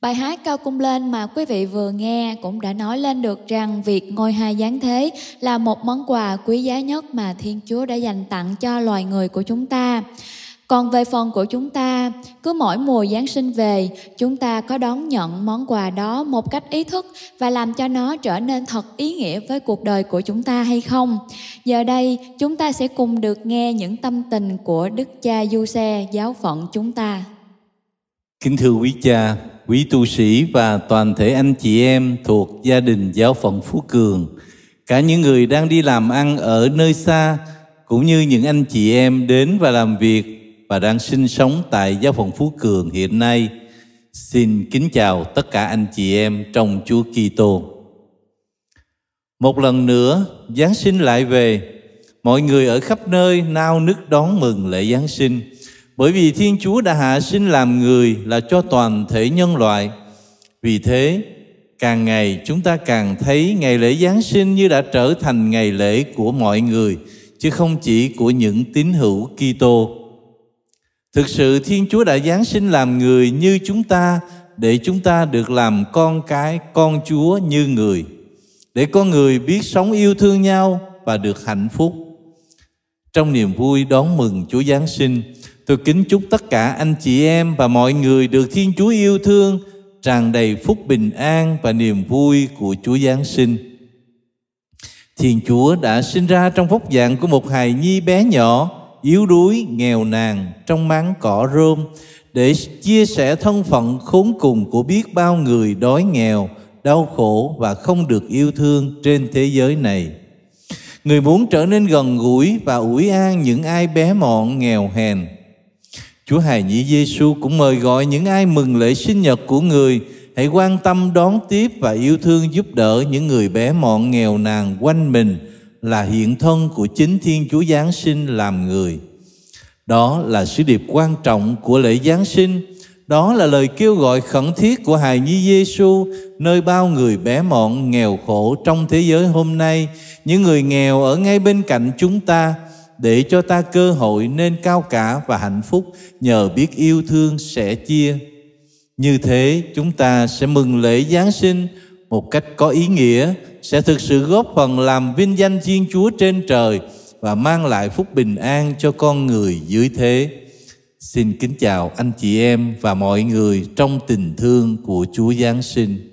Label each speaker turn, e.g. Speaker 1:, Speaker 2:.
Speaker 1: Bài hát Cao Cung Lên mà quý vị vừa nghe cũng đã nói lên được rằng việc ngôi hai giáng thế là một món quà quý giá nhất mà Thiên Chúa đã dành tặng cho loài người của chúng ta. Còn về phần của chúng ta, cứ mỗi mùa Giáng sinh về, chúng ta có đón nhận món quà đó một cách ý thức và làm cho nó trở nên thật ý nghĩa với cuộc đời của chúng ta hay không? Giờ đây, chúng ta sẽ cùng được nghe những tâm tình của Đức Cha Du Xe, giáo phận chúng ta.
Speaker 2: Kính thưa quý cha, quý tu sĩ và toàn thể anh chị em thuộc gia đình giáo phận Phú Cường, cả những người đang đi làm ăn ở nơi xa cũng như những anh chị em đến và làm việc và đang sinh sống tại giáo phận Phú Cường hiện nay. Xin kính chào tất cả anh chị em trong Chúa Kitô. Một lần nữa, Giáng sinh lại về, mọi người ở khắp nơi nao nức đón mừng lễ Giáng sinh – bởi vì Thiên Chúa đã hạ sinh làm người là cho toàn thể nhân loại. Vì thế, càng ngày chúng ta càng thấy ngày lễ Giáng sinh như đã trở thành ngày lễ của mọi người, chứ không chỉ của những tín hữu Kitô. Thực sự Thiên Chúa đã Giáng sinh làm người như chúng ta để chúng ta được làm con cái, con Chúa như người. Để con người biết sống yêu thương nhau và được hạnh phúc. Trong niềm vui đón mừng Chúa Giáng sinh, Tôi kính chúc tất cả anh chị em và mọi người được Thiên Chúa yêu thương, tràn đầy phúc bình an và niềm vui của Chúa Giáng sinh. Thiên Chúa đã sinh ra trong vóc dạng của một hài nhi bé nhỏ, yếu đuối, nghèo nàn trong máng cỏ rơm để chia sẻ thân phận khốn cùng của biết bao người đói nghèo, đau khổ và không được yêu thương trên thế giới này. Người muốn trở nên gần gũi và ủi an những ai bé mọn, nghèo hèn, Chúa Hài Nhi Giêsu cũng mời gọi những ai mừng lễ sinh nhật của người hãy quan tâm đón tiếp và yêu thương giúp đỡ những người bé mọn nghèo nàn quanh mình là hiện thân của chính Thiên Chúa Giáng sinh làm người. Đó là sứ điệp quan trọng của lễ Giáng sinh, đó là lời kêu gọi khẩn thiết của Hài Nhi Giêsu nơi bao người bé mọn nghèo khổ trong thế giới hôm nay, những người nghèo ở ngay bên cạnh chúng ta, để cho ta cơ hội nên cao cả và hạnh phúc nhờ biết yêu thương sẻ chia. Như thế chúng ta sẽ mừng lễ Giáng sinh một cách có ý nghĩa, sẽ thực sự góp phần làm vinh danh Thiên Chúa trên trời và mang lại phúc bình an cho con người dưới thế. Xin kính chào anh chị em và mọi người trong tình thương của Chúa Giáng sinh.